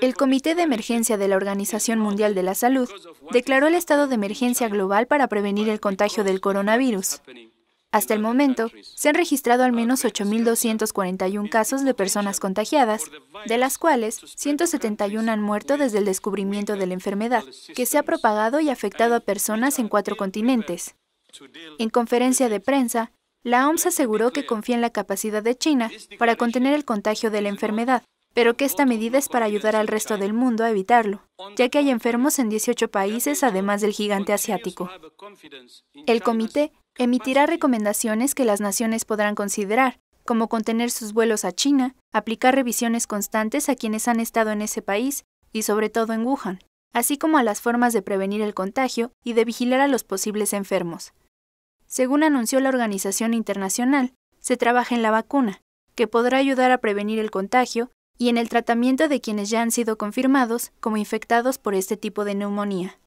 El Comité de Emergencia de la Organización Mundial de la Salud declaró el estado de emergencia global para prevenir el contagio del coronavirus. Hasta el momento, se han registrado al menos 8.241 casos de personas contagiadas, de las cuales 171 han muerto desde el descubrimiento de la enfermedad, que se ha propagado y afectado a personas en cuatro continentes. En conferencia de prensa, la OMS aseguró que confía en la capacidad de China para contener el contagio de la enfermedad pero que esta medida es para ayudar al resto del mundo a evitarlo, ya que hay enfermos en 18 países además del gigante asiático. El comité emitirá recomendaciones que las naciones podrán considerar, como contener sus vuelos a China, aplicar revisiones constantes a quienes han estado en ese país y sobre todo en Wuhan, así como a las formas de prevenir el contagio y de vigilar a los posibles enfermos. Según anunció la organización internacional, se trabaja en la vacuna, que podrá ayudar a prevenir el contagio y en el tratamiento de quienes ya han sido confirmados como infectados por este tipo de neumonía.